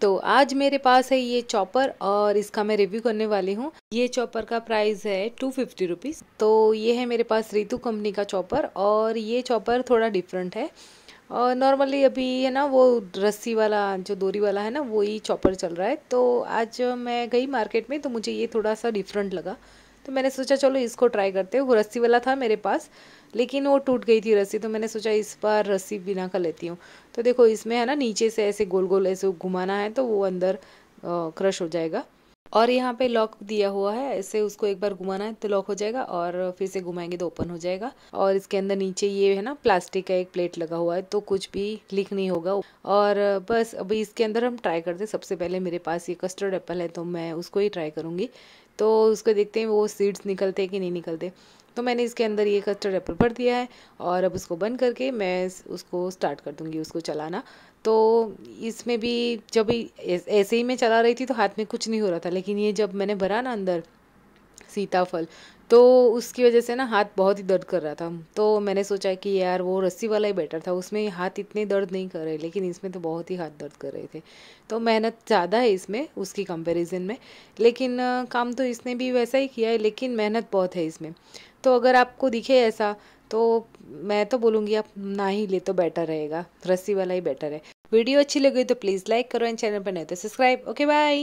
तो आज मेरे पास है ये चॉपर और इसका मैं रिव्यू करने वाली हूँ ये चॉपर का प्राइस है टू फिफ्टी रुपीज़ तो ये है मेरे पास रितु कंपनी का चॉपर और ये चॉपर थोड़ा डिफरेंट है और नॉर्मली अभी है ना वो रस्सी वाला जो दोरी वाला है ना वही चॉपर चल रहा है तो आज मैं गई मार्केट में तो मुझे ये थोड़ा सा डिफरेंट लगा तो मैंने सोचा चलो इसको ट्राई करते वो रस्सी वाला था मेरे पास लेकिन वो टूट गई थी रस्सी तो मैंने सोचा इस बार रस्सी बिना कर लेती हूँ तो देखो इसमें है ना नीचे से ऐसे गोल गोल ऐसे घुमाना है तो वो अंदर क्रश हो जाएगा और यहाँ पे लॉक दिया हुआ है ऐसे उसको एक बार घुमाना है तो लॉक हो जाएगा और फिर से घुमाएंगे तो ओपन हो जाएगा और इसके अंदर नीचे ये है ना प्लास्टिक का एक प्लेट लगा हुआ है तो कुछ भी लीक नहीं होगा और बस अभी इसके अंदर हम ट्राई करते सबसे पहले मेरे पास ये कस्टर्ड एप्पल है तो मैं उसको ही ट्राई करूँगी तो उसको देखते हैं वो सीड्स निकलते हैं कि नहीं निकलते तो मैंने इसके अंदर ये कस्टर्ड एप्पल भर दिया है और अब उसको बंद करके मैं उसको स्टार्ट कर दूँगी उसको चलाना तो इसमें भी जब ऐसे ही मैं चला रही थी तो हाथ में कुछ नहीं हो रहा था लेकिन ये जब मैंने भरा ना अंदर सीताफल तो उसकी वजह से ना हाथ बहुत ही दर्द कर रहा था तो मैंने सोचा कि यार वो रस्सी वाला ही बेटर था उसमें हाथ इतने दर्द नहीं कर रहे लेकिन इसमें तो बहुत ही हाथ दर्द कर रहे थे तो मेहनत ज़्यादा है इसमें उसकी कंपैरिजन में लेकिन काम तो इसने भी वैसा ही किया है लेकिन मेहनत बहुत है इसमें तो अगर आपको दिखे ऐसा तो मैं तो बोलूँगी आप ना ही ले तो बेटर रहेगा रस्सी वाला ही बेटर है वीडियो अच्छी लगी तो प्लीज़ लाइक करो एंड चैनल पर नहीं तो सब्सक्राइब ओके बाय